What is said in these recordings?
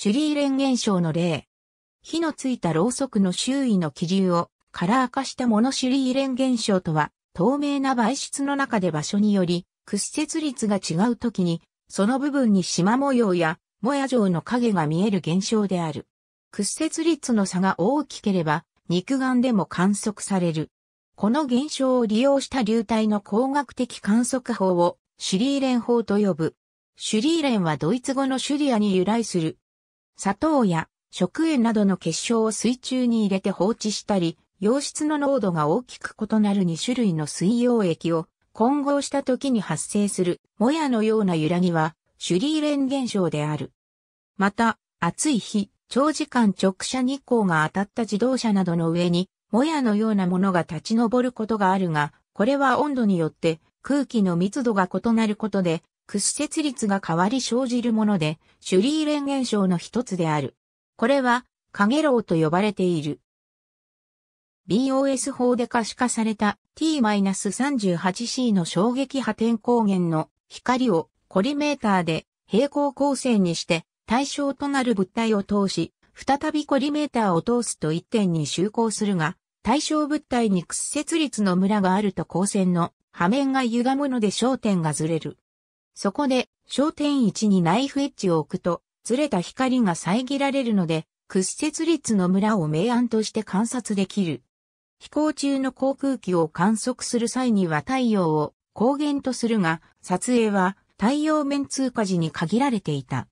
シュリーレン現象の例。火のついたろうそくの周囲の気流をカラー化したモノシュリーレン現象とは、透明な媒質の中で場所により屈折率が違う時に、その部分に縞模様やもや状の影が見える現象である。屈折率の差が大きければ、肉眼でも観測される。この現象を利用した流体の光学的観測法をシュリーレン法と呼ぶ。シュリーレンはドイツ語のシュリアに由来する砂糖や食塩などの結晶を水中に入れて放置したり、溶質の濃度が大きく異なる2種類の水溶液を混合した時に発生する、もやのような揺らぎは、シュリーレン現象である。また、暑い日、長時間直射日光が当たった自動車などの上に、もやのようなものが立ち上ることがあるが、これは温度によって空気の密度が異なることで、屈折率が変わり生じるもので、シュリーレン現象の一つである。これは、影浪と呼ばれている。BOS 法で可視化された T-38C の衝撃波点光源の光をコリメーターで平行構成にして対象となる物体を通し、再びコリメーターを通すと一点に集合するが、対象物体に屈折率のムラがあると光線の波面が歪むので焦点がずれる。そこで、焦点位置にナイフエッジを置くと、ずれた光が遮られるので、屈折率の村を明暗として観察できる。飛行中の航空機を観測する際には太陽を光源とするが、撮影は太陽面通過時に限られていた。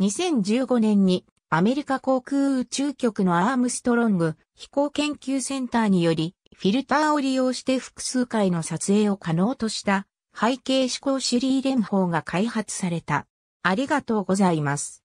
2015年にアメリカ航空宇宙局のアームストロング飛行研究センターにより、フィルターを利用して複数回の撮影を可能とした背景思考シリー連邦が開発された。ありがとうございます。